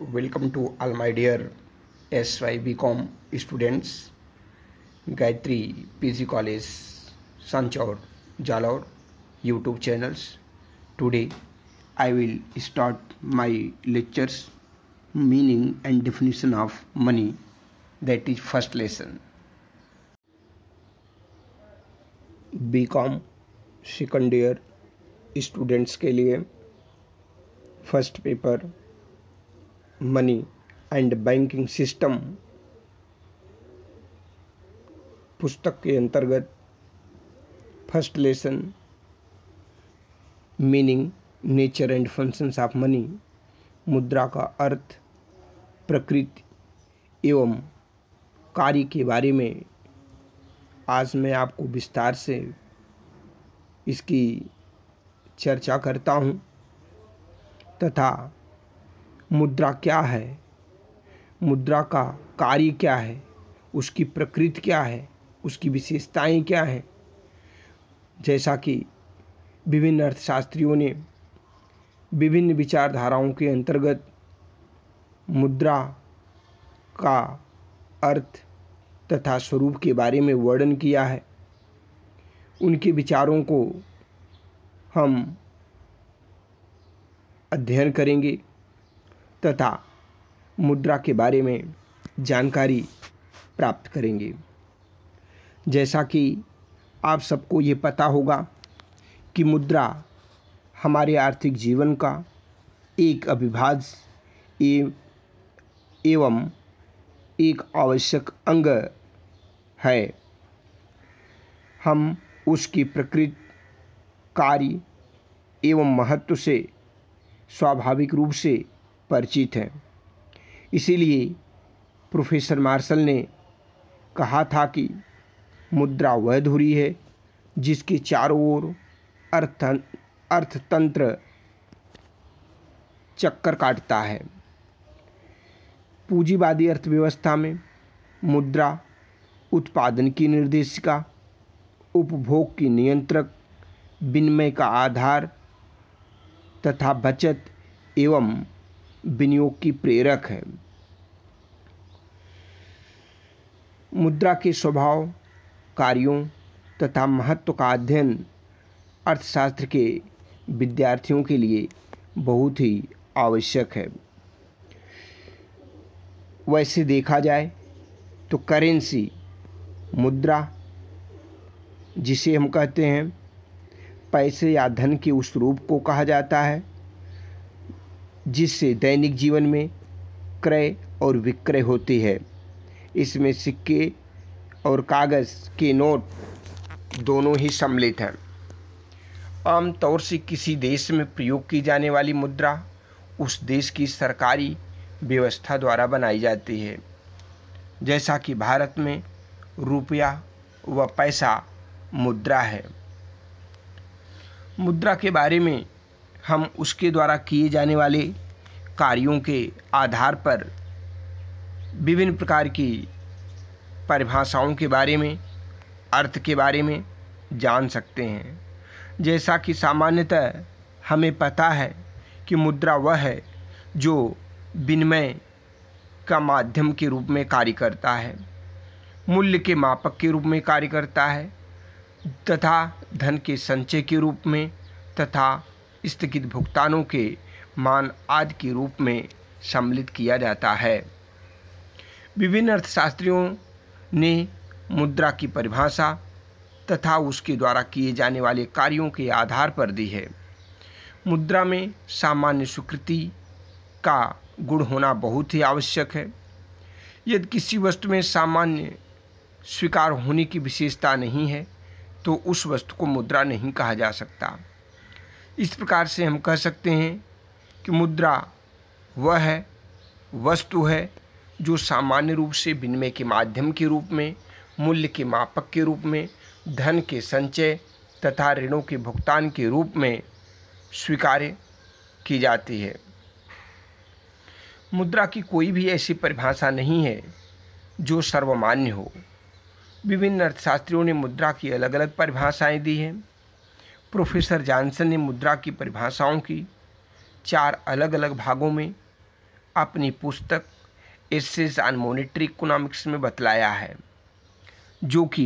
welcome to all my dear S Y B com students Gayatri P G college Sanchore Jalore YouTube channels today I will start my lectures meaning and definition of money that is first lesson B com second year students के लिए first paper money and banking system पुस्तक के अंतर्गत first lesson meaning nature and functions of money मुद्रा का अर्थ प्रकृति एवं कार्य के बारे में आज मैं आपको विस्तार से इसकी चर्चा करता हूँ तथा मुद्रा क्या है मुद्रा का कार्य क्या है उसकी प्रकृति क्या है उसकी विशेषताएं क्या हैं जैसा कि विभिन्न अर्थशास्त्रियों ने विभिन्न विचारधाराओं के अंतर्गत मुद्रा का अर्थ तथा स्वरूप के बारे में वर्णन किया है उनके विचारों को हम अध्ययन करेंगे तथा मुद्रा के बारे में जानकारी प्राप्त करेंगे जैसा कि आप सबको ये पता होगा कि मुद्रा हमारे आर्थिक जीवन का एक अविभाज्य एवं एक आवश्यक अंग है हम उसकी प्रकृति कार्य एवं महत्व से स्वाभाविक रूप से परिचित हैं इसीलिए प्रोफेसर मार्शल ने कहा था कि मुद्रा वह धुरी है जिसके चारों ओर अर्थ अर्थतंत्र चक्कर काटता है पूंजीवादी अर्थव्यवस्था में मुद्रा उत्पादन की निर्देशिका उपभोग की नियंत्रक विनिमय का आधार तथा बचत एवं विनियोग की प्रेरक है मुद्रा के स्वभाव कार्यों तथा महत्व का अध्ययन अर्थशास्त्र के विद्यार्थियों के लिए बहुत ही आवश्यक है वैसे देखा जाए तो करेंसी मुद्रा जिसे हम कहते हैं पैसे या धन के उस रूप को कहा जाता है जिससे दैनिक जीवन में क्रय और विक्रय होती है इसमें सिक्के और कागज़ के नोट दोनों ही सम्मिलित हैं आमतौर से किसी देश में प्रयोग की जाने वाली मुद्रा उस देश की सरकारी व्यवस्था द्वारा बनाई जाती है जैसा कि भारत में रुपया व पैसा मुद्रा है मुद्रा के बारे में हम उसके द्वारा किए जाने वाले कार्यों के आधार पर विभिन्न प्रकार की परिभाषाओं के बारे में अर्थ के बारे में जान सकते हैं जैसा कि सामान्यतः हमें पता है कि मुद्रा वह है जो विनिमय का माध्यम के रूप में कार्य करता है मूल्य के मापक के रूप में कार्य करता है तथा धन के संचय के रूप में तथा स्थगित भुगतानों के मान आदि के रूप में सम्मिलित किया जाता है विभिन्न अर्थशास्त्रियों ने मुद्रा की परिभाषा तथा उसके द्वारा किए जाने वाले कार्यों के आधार पर दी है मुद्रा में सामान्य स्वीकृति का गुण होना बहुत ही आवश्यक है यदि किसी वस्तु में सामान्य स्वीकार होने की विशेषता नहीं है तो उस वस्तु को मुद्रा नहीं कहा जा सकता इस प्रकार से हम कह सकते हैं कि मुद्रा वह है वस्तु है जो सामान्य रूप से विनिमय के माध्यम के रूप में मूल्य के मापक के रूप में धन के संचय तथा ऋणों के भुगतान के रूप में स्वीकार्य की जाती है मुद्रा की कोई भी ऐसी परिभाषा नहीं है जो सर्वमान्य हो विभिन्न अर्थशास्त्रियों ने मुद्रा की अलग अलग परिभाषाएं दी हैं प्रोफेसर जॉनसन ने मुद्रा की परिभाषाओं की चार अलग अलग भागों में अपनी पुस्तक एसेज ऑन मोनिट्री इकोनॉमिक्स में बतलाया है जो कि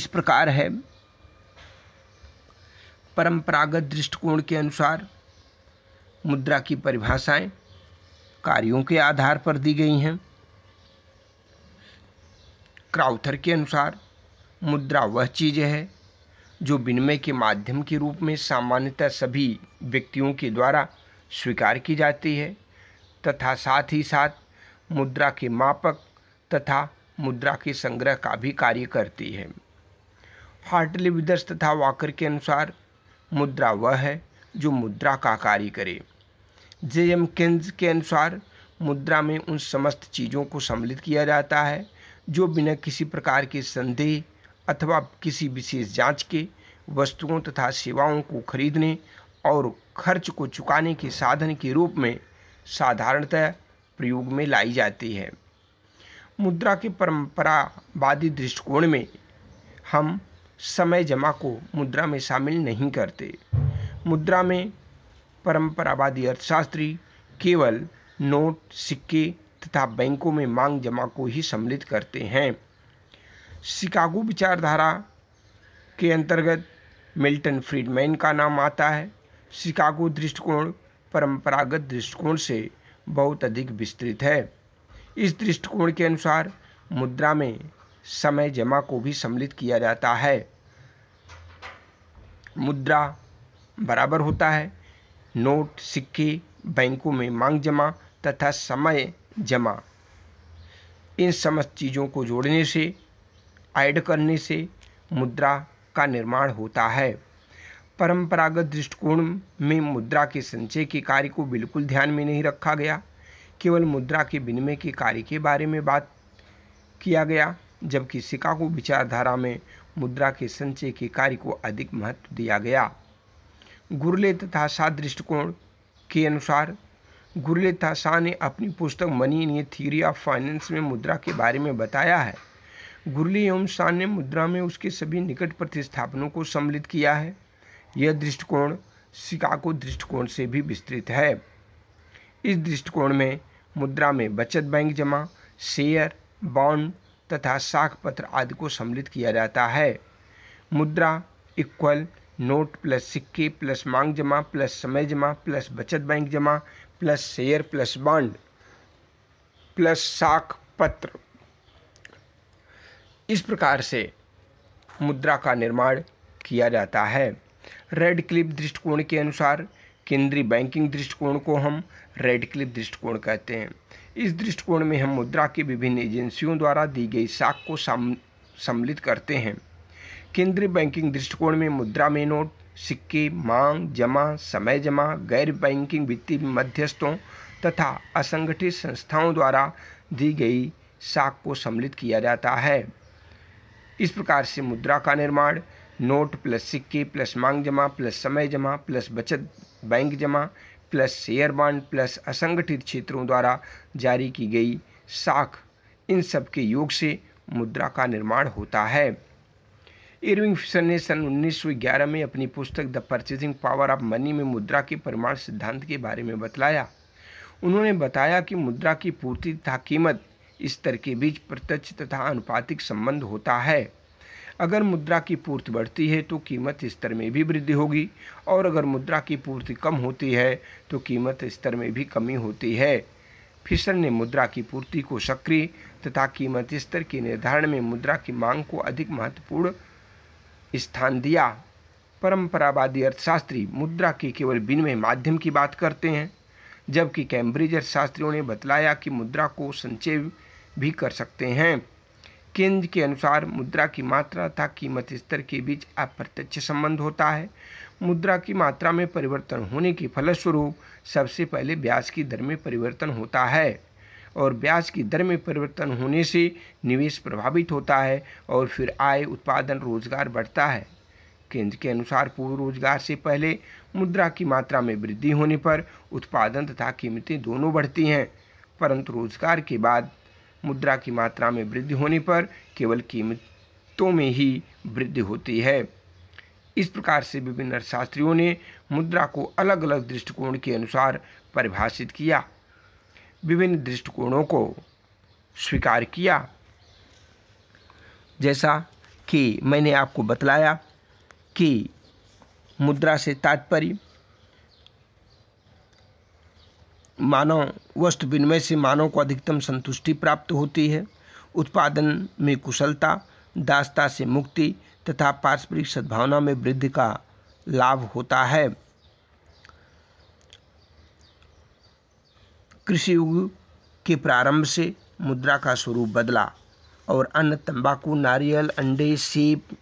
इस प्रकार है परंपरागत दृष्टिकोण के अनुसार मुद्रा की परिभाषाएं कार्यों के आधार पर दी गई हैं क्राउथर के अनुसार मुद्रा वह चीज़ है जो विनिमय के माध्यम के रूप में सामान्यतः सभी व्यक्तियों के द्वारा स्वीकार की जाती है तथा साथ ही साथ मुद्रा के मापक तथा मुद्रा के संग्रह का भी कार्य करती है हार्टली विदर्श तथा वाकर के अनुसार मुद्रा वह है जो मुद्रा का कार्य करे जे एम केंज के अनुसार मुद्रा में उन समस्त चीज़ों को सम्मिलित किया जाता है जो बिना किसी प्रकार के संदेह अथवा किसी विशेष जांच के वस्तुओं तथा सेवाओं को खरीदने और खर्च को चुकाने के साधन के रूप में साधारणतः प्रयोग में लाई जाती है मुद्रा के परंपरावादी दृष्टिकोण में हम समय जमा को मुद्रा में शामिल नहीं करते मुद्रा में परंपरावादी अर्थशास्त्री केवल नोट सिक्के तथा बैंकों में मांग जमा को ही सम्मिलित करते हैं शिकागो विचारधारा के अंतर्गत मिल्टन फ्रीडमैन का नाम आता है शिकागो दृष्टिकोण परंपरागत दृष्टिकोण से बहुत अधिक विस्तृत है इस दृष्टिकोण के अनुसार मुद्रा में समय जमा को भी सम्मिलित किया जाता है मुद्रा बराबर होता है नोट सिक्के बैंकों में मांग जमा तथा समय जमा इन समस्त चीज़ों को जोड़ने से ऐड करने से मुद्रा का निर्माण होता है परंपरागत दृष्टिकोण में मुद्रा के संचय के कार्य को बिल्कुल ध्यान में नहीं रखा गया केवल मुद्रा के विनिमय के कार्य के बारे में बात किया गया जबकि को विचारधारा में मुद्रा के संचय के कार्य को अधिक महत्व दिया गया गुरले तथा शाह दृष्टिकोण के अनुसार गुरले तथा शाह ने अपनी पुस्तक money in a theory of finance में मुद्रा के बारे में बताया है गुरली एवं सान्य मुद्रा में उसके सभी निकट प्रतिस्थापनों को सम्मिलित किया है यह दृष्टिकोण शिकाको दृष्टिकोण से भी विस्तृत है इस दृष्टिकोण में मुद्रा में बचत बैंक जमा शेयर बॉन्ड तथा साख पत्र आदि को सम्मिलित किया जाता है मुद्रा इक्वल नोट प्लस सिक्के प्लस मांग जमा प्लस समय जमा प्लस बचत बैंक जमा plus share plus bond plus साख पत्र इस प्रकार से मुद्रा का निर्माण किया जाता है रेड क्लिप दृष्टिकोण के अनुसार केंद्रीय बैंकिंग दृष्टिकोण को हम रेड क्लिप दृष्टिकोण कहते हैं इस दृष्टिकोण में हम मुद्रा की विभिन्न एजेंसियों द्वारा दी गई साख को सम्मिलित करते हैं केंद्रीय बैंकिंग दृष्टिकोण में मुद्रा में नोट सिक्के मांग जमा समय जमा गैर बैंकिंग वित्तीय मध्यस्थों तथा असंगठित संस्थाओं द्वारा दी गई साख को सम्मिलित किया जाता है इस प्रकार से मुद्रा का निर्माण नोट प्लस सिक्के प्लस मांग जमा प्लस समय जमा प्लस बचत बैंक जमा प्लस शेयर बांड प्लस असंगठित क्षेत्रों द्वारा जारी की गई साख इन सब के योग से मुद्रा का निर्माण होता है इरविंग फिशर ने सन 1911 में अपनी पुस्तक the purchasing power of money में मुद्रा के परिमाण सिद्धांत के बारे में बतलाया उन्होंने बताया कि मुद्रा की पूर्ति तथा कीमत स्तर के बीच प्रत्यक्ष तथा अनुपातिक संबंध होता है अगर मुद्रा की पूर्ति बढ़ती है तो कीमत स्तर में भी वृद्धि होगी और अगर मुद्रा की पूर्ति कम होती है तो कीमत स्तर में भी कमी होती है फिशर ने मुद्रा की पूर्ति को सक्रिय तथा कीमत स्तर के निर्धारण में मुद्रा की मांग को अधिक महत्वपूर्ण स्थान दिया परंपरावादी अर्थशास्त्री मुद्रा के केवल विनिमय माध्यम की बात करते हैं जबकि कैम्ब्रिज अर्थशास्त्रियों ने बतलाया कि मुद्रा को संचय भी कर सकते हैं केंद्र के अनुसार मुद्रा की मात्रा तथा कीमत स्तर के बीच अप्रत्यक्ष संबंध होता है मुद्रा की मात्रा में परिवर्तन होने के फलस्वरूप सबसे पहले ब्याज की दर में परिवर्तन होता है और ब्याज की दर में परिवर्तन होने से निवेश प्रभावित होता है और फिर आय उत्पादन रोजगार बढ़ता है केंद्र के अनुसार पूर्व रोजगार से पहले मुद्रा की मात्रा में वृद्धि होने पर उत्पादन तथा कीमतें दोनों बढ़ती हैं परंतु रोजगार के बाद मुद्रा की मात्रा में वृद्धि होने पर केवल कीमतों में ही वृद्धि होती है इस प्रकार से विभिन्न अर्थशास्त्रियों ने मुद्रा को अलग अलग दृष्टिकोण के अनुसार परिभाषित किया विभिन्न दृष्टिकोणों को स्वीकार किया जैसा कि मैंने आपको बतलाया कि मुद्रा से तात्पर्य मानव वस्तु विनिमय से मानव को अधिकतम संतुष्टि प्राप्त होती है उत्पादन में कुशलता दासता से मुक्ति तथा पारस्परिक सद्भावना में वृद्धि का लाभ होता है कृषि युग के प्रारंभ से मुद्रा का स्वरूप बदला और अन्य तंबाकू नारियल अंडे सेब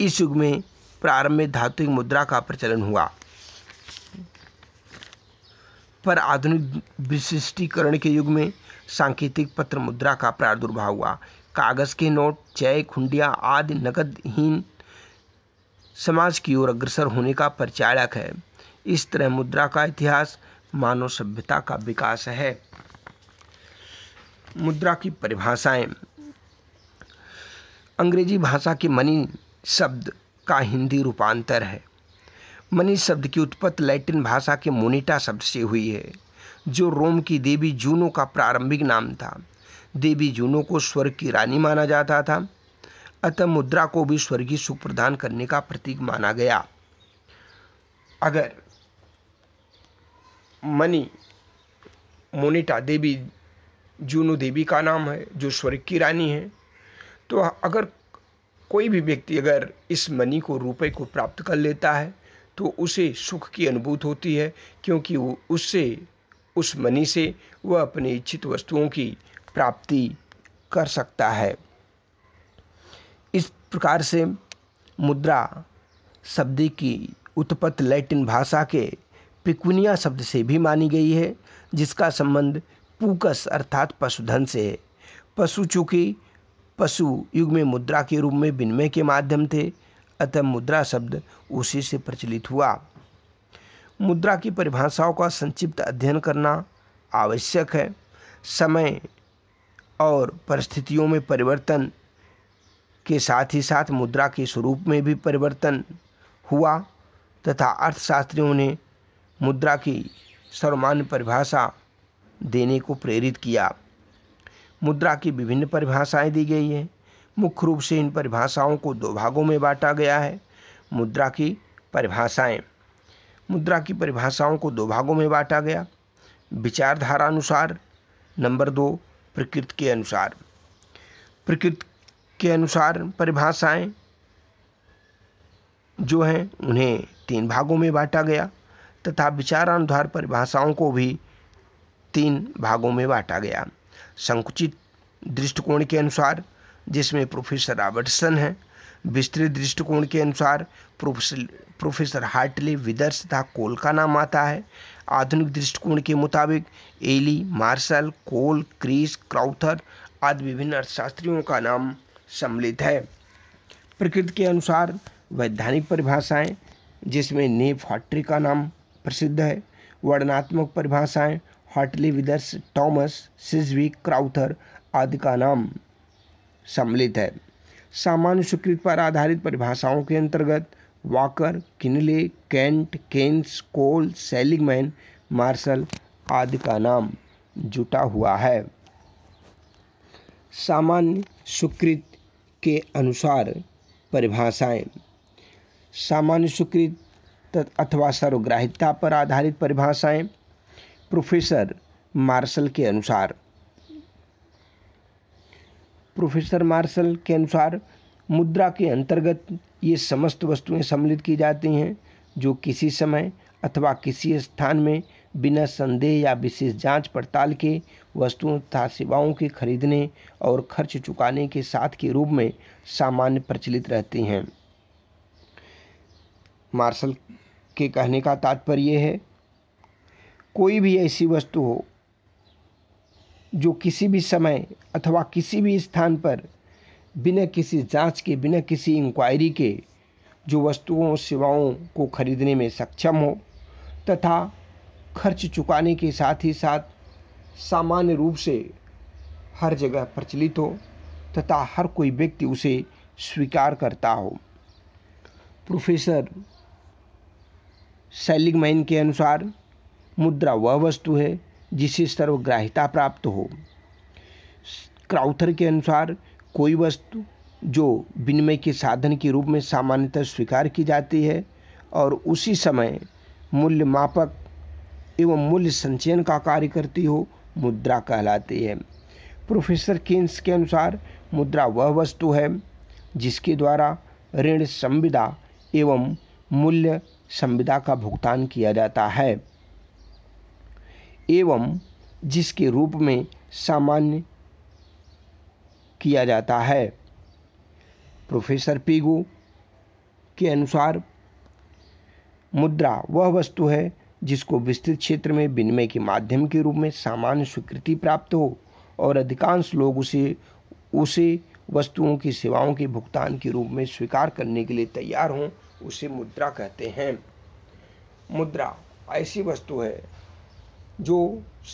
इस युग में प्रारंभ में धातुक मुद्रा का प्रचलन हुआ पर आधुनिक विशिष्टीकरण के युग में सांकेतिक पत्र मुद्रा का प्रादुर्भाव हुआ कागज़ के नोट चेक हुंडिया आदि नकदहीन समाज की ओर अग्रसर होने का परिचायक है इस तरह मुद्रा का इतिहास मानव सभ्यता का विकास है मुद्रा की परिभाषाएं अंग्रेजी भाषा के मनी शब्द का हिंदी रूपांतर है मनी शब्द की उत्पत्ति लैटिन भाषा के मोनिटा शब्द से हुई है जो रोम की देवी जूनो का प्रारंभिक नाम था देवी जूनो को स्वर्ग की रानी माना जाता था अतः मुद्रा को भी स्वर्गीय सुख प्रदान करने का प्रतीक माना गया अगर मनी मोनिटा देवी जूनो देवी का नाम है जो स्वर्ग की रानी है तो अगर कोई भी व्यक्ति अगर इस मनी को रुपए को प्राप्त कर लेता है तो उसे सुख की अनुभूत होती है क्योंकि उससे उस मनी से वह अपनी इच्छित वस्तुओं की प्राप्ति कर सकता है इस प्रकार से मुद्रा शब्द की उत्पत्ति लैटिन भाषा के पिकुनिया शब्द से भी मानी गई है जिसका संबंध पूकस अर्थात पशुधन से है पशु चूँकि पशु युग में मुद्रा के रूप में विनिमय के माध्यम थे अतः मुद्रा शब्द उसी से प्रचलित हुआ मुद्रा की परिभाषाओं का संक्षिप्त अध्ययन करना आवश्यक है समय और परिस्थितियों में परिवर्तन के साथ ही साथ मुद्रा के स्वरूप में भी परिवर्तन हुआ तथा अर्थशास्त्रियों ने मुद्रा की सर्वमान्य परिभाषा देने को प्रेरित किया मुद्रा की विभिन्न परिभाषाएं दी गई हैं मुख्य रूप से इन परिभाषाओं को दो भागों में बांटा गया है मुद्रा की परिभाषाएं मुद्रा की परिभाषाओं को दो भागों में बांटा गया विचारधारा अनुसार नंबर दो प्रकृति के अनुसार प्रकृति के अनुसार परिभाषाएं जो हैं उन्हें तीन भागों में बांटा गया तथा विचारानुसार परिभाषाओं को भी तीन भागों में बांटा गया संकुचित दृष्टिकोण के अनुसार जिसमें प्रोफेसर रॉबर्टसन हैं विस्तृत दृष्टिकोण के अनुसार प्रोफेसर प्रोफेसर हार्टले विदर्श तथा कोल का नाम आता है आधुनिक दृष्टिकोण के मुताबिक एली मार्शल कोल क्रीस क्राउथर आदि विभिन्न अर्थशास्त्रियों का नाम सम्मिलित है प्रकृति के अनुसार वैधानिक परिभाषाएं जिसमें नेफ हॉट्री का नाम प्रसिद्ध है वर्णात्मक परिभाषाएं हॉटली विदर्स टॉमस सिजवी क्राउथर आदि का नाम सम्मिलित है सामान्य स्वीकृत पर आधारित परिभाषाओं के अंतर्गत Walker Kinley Kent Keynes Cole Seligman Marshall आदि का नाम जुटा हुआ है सामान्य स्वीकृत के अनुसार परिभाषाएं सामान्य स्वीकृत अथवा सर्वग्राहिता पर आधारित परिभाषाएं प्रोफेसर मार्शल के अनुसार प्रोफेसर मार्शल के अनुसार मुद्रा के अंतर्गत ये समस्त वस्तुएं सम्मिलित की जाती हैं जो किसी समय अथवा किसी स्थान में बिना संदेह या विशेष जांच पड़ताल के वस्तुओं तथा सेवाओं के खरीदने और खर्च चुकाने के साथ के रूप में सामान्य प्रचलित रहती हैं मार्शल के कहने का तात्पर्य है कोई भी ऐसी वस्तु हो जो किसी भी समय अथवा किसी भी स्थान पर बिना किसी जांच के बिना किसी इंक्वायरी के जो वस्तुओं सेवाओं को खरीदने में सक्षम हो तथा खर्च चुकाने के साथ ही साथ सामान्य रूप से हर जगह प्रचलित हो तथा हर कोई व्यक्ति उसे स्वीकार करता हो प्रोफेसर सैलिगमैन के अनुसार मुद्रा वह वस्तु है जिसे सर्वग्राहिता प्राप्त हो क्राउथर के अनुसार कोई वस्तु जो विनिमय के साधन के रूप में सामान्यतः स्वीकार की जाती है और उसी समय मूल्य मापक एवं मूल्य संचयन का कार्य करती हो मुद्रा कहलाती है प्रोफेसर किन्स के अनुसार मुद्रा वह वस्तु है जिसके द्वारा ऋण संविदा एवं मूल्य संविदा का भुगतान किया जाता है एवं जिसके रूप में सामान्य किया जाता है प्रोफेसर पीगू के अनुसार मुद्रा वह वस्तु है जिसको विस्तृत क्षेत्र में विनिमय के माध्यम के रूप में सामान्य स्वीकृति प्राप्त हो और अधिकांश लोग उसे उसे वस्तुओं की सेवाओं के भुगतान के रूप में स्वीकार करने के लिए तैयार हों उसे मुद्रा कहते हैं मुद्रा ऐसी वस्तु है जो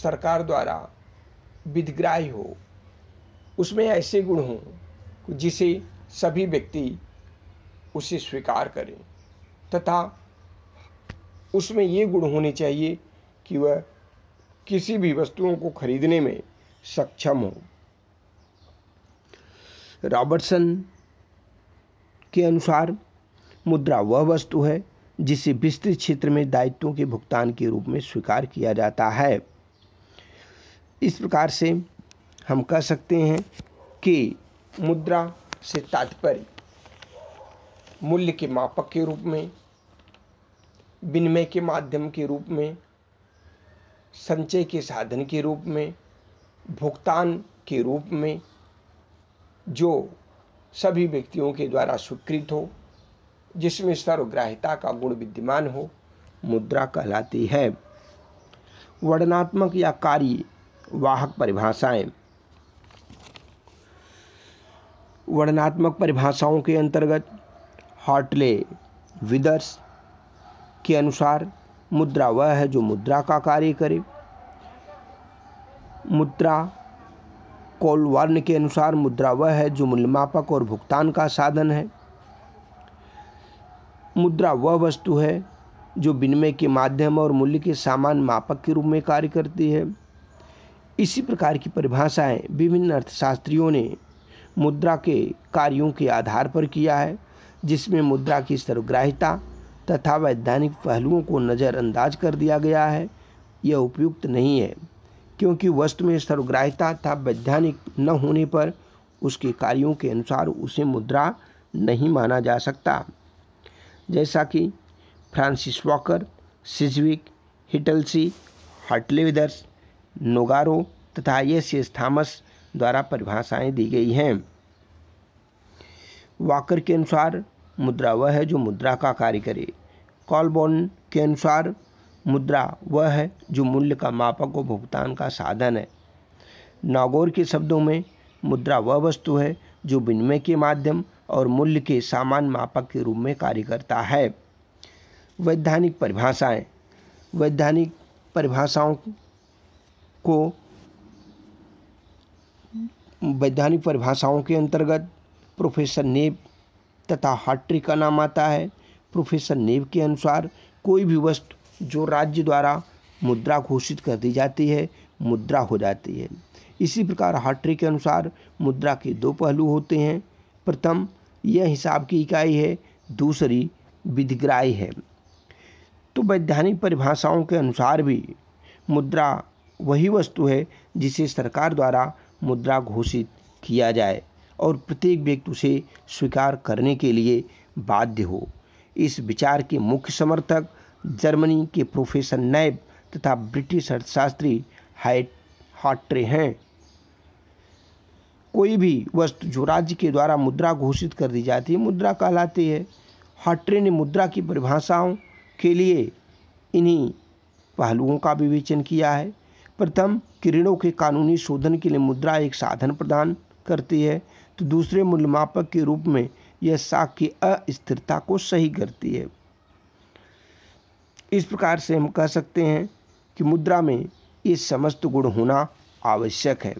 सरकार द्वारा विधिग्राह्य हो उसमें ऐसे गुण हों जिसे सभी व्यक्ति उसे स्वीकार करें तथा उसमें ये गुण होने चाहिए कि वह किसी भी वस्तुओं को खरीदने में सक्षम हो रॉबर्टसन के अनुसार मुद्रा वह वस्तु है जिसे विस्तृत क्षेत्र में दायित्वों के भुगतान के रूप में स्वीकार किया जाता है इस प्रकार से हम कह सकते हैं कि मुद्रा से तात्पर्य मूल्य के मापक के रूप में विनिमय के माध्यम के रूप में संचय के साधन के रूप में भुगतान के रूप में जो सभी व्यक्तियों के द्वारा स्वीकृत हो जिसमें सर्वग्राहिता का गुण विद्यमान हो मुद्रा कहलाती है वर्णनात्मक या कार्य वाहक परिभाषाएं वर्णनात्मक परिभाषाओं के अंतर्गत हॉटले विदर्श के अनुसार मुद्रा वह है जो मुद्रा का कार्य करे मुद्रा कोलवार्ण के अनुसार मुद्रा वह है जो मूल्यमापक और भुगतान का साधन है मुद्रा वह वस्तु है जो विनिमय के माध्यम और मूल्य के सामान मापक के रूप में कार्य करती है इसी प्रकार की परिभाषाएं विभिन्न अर्थशास्त्रियों ने मुद्रा के कार्यों के आधार पर किया है जिसमें मुद्रा की सर्वग्राहिता तथा वैज्ञानिक पहलुओं को नज़रअंदाज कर दिया गया है यह उपयुक्त नहीं है क्योंकि वस्तु में सर्वग्राहिता तथा वैज्ञानिक न होने पर उसके कार्यों के अनुसार उसे मुद्रा नहीं माना जा सकता जैसा कि फ्रांसिस वॉकर सिजविक हिटलसी हटलेविदर्स नोगारो तथा एस एस थामस द्वारा परिभाषाएं दी गई हैं वाकर के अनुसार मुद्रा वह है जो मुद्रा का कार्य करे कॉलबोन के अनुसार मुद्रा वह है जो मूल्य का मापक व भुगतान का साधन है नागौर के शब्दों में मुद्रा वह वस्तु है जो विनिमय के माध्यम और मूल्य के सामान मापक के रूप में कार्य करता है वैधानिक परिभाषाएं वैधानिक परिभाषाओं को वैधानिक परिभाषाओं के अंतर्गत प्रोफेसर नेब तथा हाट्री का नाम आता है प्रोफेसर नेब के अनुसार कोई भी वस्तु जो राज्य द्वारा मुद्रा घोषित कर दी जाती है मुद्रा हो जाती है इसी प्रकार हाट्री के अनुसार मुद्रा के दो पहलू होते हैं प्रथम यह हिसाब की इकाई है दूसरी विधिग्राही है तो वैधानिक परिभाषाओं के अनुसार भी मुद्रा वही वस्तु है जिसे सरकार द्वारा मुद्रा घोषित किया जाए और प्रत्येक व्यक्ति उसे स्वीकार करने के लिए बाध्य हो इस विचार के मुख्य समर्थक जर्मनी के प्रोफेसर नैब तथा ब्रिटिश अर्थशास्त्री हाइट हाट्रे हैं कोई भी वस्तु जो राज्य के द्वारा मुद्रा घोषित कर दी जाती है मुद्रा कहलाती है हॉट्रे ने मुद्रा की परिभाषाओं के लिए इन्हीं पहलुओं का विवेचन किया है प्रथम किरणों के कानूनी शोधन के लिए मुद्रा एक साधन प्रदान करती है तो दूसरे मूल्यमापक के रूप में यह साख की अस्थिरता को सही करती है इस प्रकार से हम कह सकते हैं कि मुद्रा में ये समस्त गुण होना आवश्यक है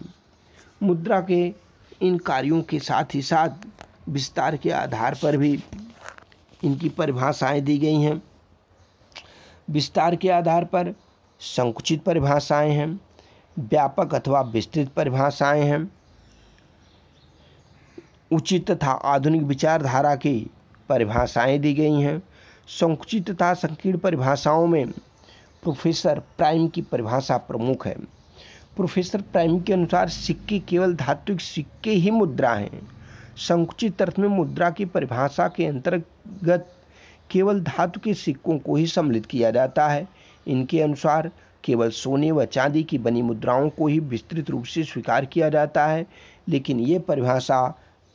मुद्रा के इन कार्यों के साथ ही साथ विस्तार के आधार पर भी इनकी परिभाषाएं दी गई हैं विस्तार के आधार पर संकुचित परिभाषाएं हैं व्यापक अथवा विस्तृत परिभाषाएं हैं उचित तथा आधुनिक विचारधारा की परिभाषाएं दी गई हैं संकुचित तथा संकीर्ण परिभाषाओं में प्रोफेसर प्राइम की परिभाषा प्रमुख है प्रोफेसर प्राइम के अनुसार सिक्के केवल धात्विक सिक्के ही मुद्रा हैं संकुचित अर्थ में मुद्रा की परिभाषा के अंतर्गत केवल धातु के सिक्कों को ही सम्मिलित किया जाता है इनके अनुसार केवल सोने व चांदी की बनी मुद्राओं को ही विस्तृत रूप से स्वीकार किया जाता है लेकिन ये परिभाषा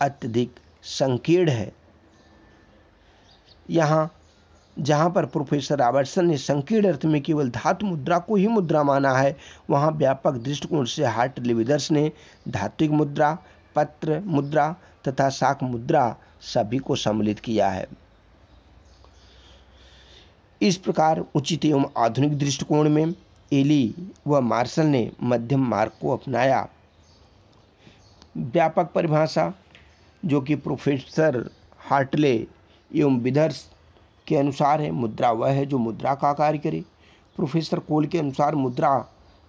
अत्यधिक संकीर्ण है यहाँ जहाँ पर प्रोफेसर रॉबर्टसन ने संकीर्ण अर्थ में केवल धातु मुद्रा को ही मुद्रा माना है वहाँ व्यापक दृष्टिकोण से हार्ट लिविदर्स ने धात्विक मुद्रा पत्र मुद्रा तथा साख मुद्रा सभी को सम्मिलित किया है इस प्रकार उचित एवं आधुनिक दृष्टिकोण में एली व मार्शल ने मध्यम मार्ग को अपनाया व्यापक परिभाषा जो कि प्रोफेसर हार्टले एवं विदर्श के अनुसार है मुद्रा वह है जो मुद्रा का कार्य करे प्रोफेसर कोल के अनुसार मुद्रा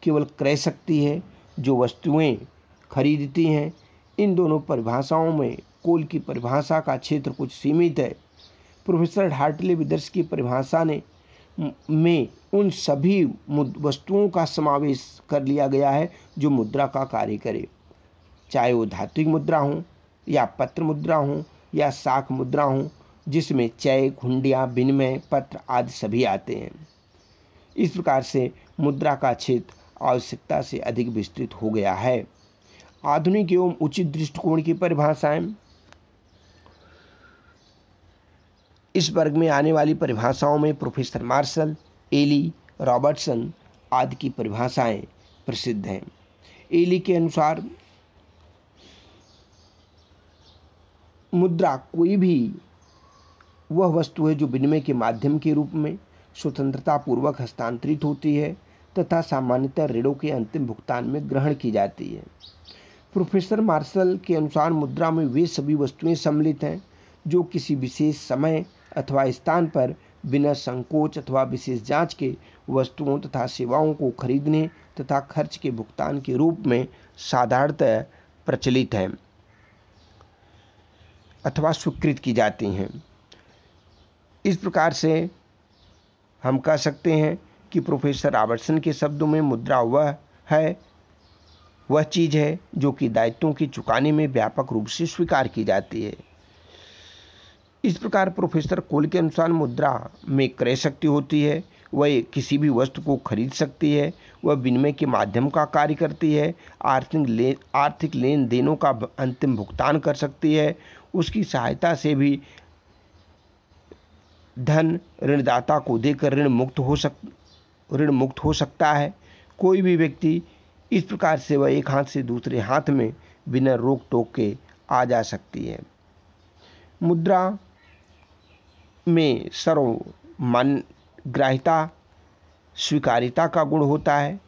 केवल क्रय शक्ति है जो वस्तुएं खरीदती हैं इन दोनों परिभाषाओं में कोल की परिभाषा का क्षेत्र कुछ सीमित है प्रोफेसर हार्टले विदर्श की परिभाषा ने में उन सभी वस्तुओं का समावेश कर लिया गया है जो मुद्रा का कार्य करे चाहे वो धात्विक मुद्रा हों या पत्र मुद्रा हों या साख मुद्रा हों जिसमें चेक हुंडिया विनिमय पत्र आदि सभी आते हैं इस प्रकार से मुद्रा का क्षेत्र आवश्यकता से अधिक विस्तृत हो गया है आधुनिक एवं उचित दृष्टिकोण की परिभाषाएं इस वर्ग में आने वाली परिभाषाओं में प्रोफेसर मार्शल एली रॉबर्टसन आदि की परिभाषाएं प्रसिद्ध हैं एली के अनुसार मुद्रा कोई भी वह वस्तु है जो विनिमय के माध्यम के रूप में स्वतंत्रतापूर्वक हस्तांतरित होती है तथा सामान्यतः ऋणों के अंतिम भुगतान में ग्रहण की जाती है प्रोफेसर मार्शल के अनुसार मुद्रा में वे सभी वस्तुएं सम्मिलित हैं जो किसी विशेष समय अथवा स्थान पर बिना संकोच अथवा विशेष जांच के वस्तुओं तथा सेवाओं को खरीदने तथा खर्च के भुगतान के रूप में साधारणतः प्रचलित हैं अथवा स्वीकृत की जाती हैं इस प्रकार से हम कह सकते हैं कि प्रोफेसर आवर्सन के शब्दों में मुद्रा वह है वह चीज़ है जो कि दायित्वों की चुकाने में व्यापक रूप से स्वीकार की जाती है इस प्रकार प्रोफेसर कोल के अनुसार मुद्रा में क्रय शक्ति होती है वह किसी भी वस्तु को खरीद सकती है वह विनिमय के माध्यम का कार्य करती है आर्थिक ले आर्थिक लेन देनों का अंतिम भुगतान कर सकती है उसकी सहायता से भी धन ऋणदाता को देकर ऋण मुक्त हो सक ऋण मुक्त हो सकता है कोई भी व्यक्ति इस प्रकार से वह एक हाथ से दूसरे हाथ में बिना रोक टोक के आ जा सकती है मुद्रा में सर्व मान ग्राहिता स्वीकारिता का गुण होता है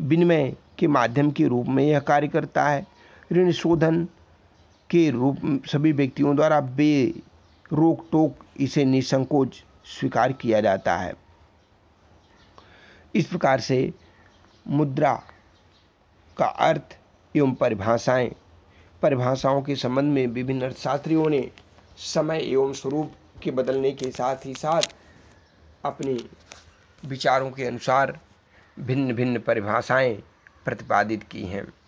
विनिमय के माध्यम के रूप में यह कार्य करता है ऋण शोधन के रूप सभी व्यक्तियों द्वारा बे रोक टोक इसे निसंकोच स्वीकार किया जाता है इस प्रकार से मुद्रा का अर्थ एवं परिभाषाएं परिभाषाओं के संबंध में विभिन्न अर्थशास्त्रियों ने समय एवं स्वरूप के बदलने के साथ ही साथ अपने विचारों के अनुसार भिन्न भिन्न परिभाषाएं प्रतिपादित की हैं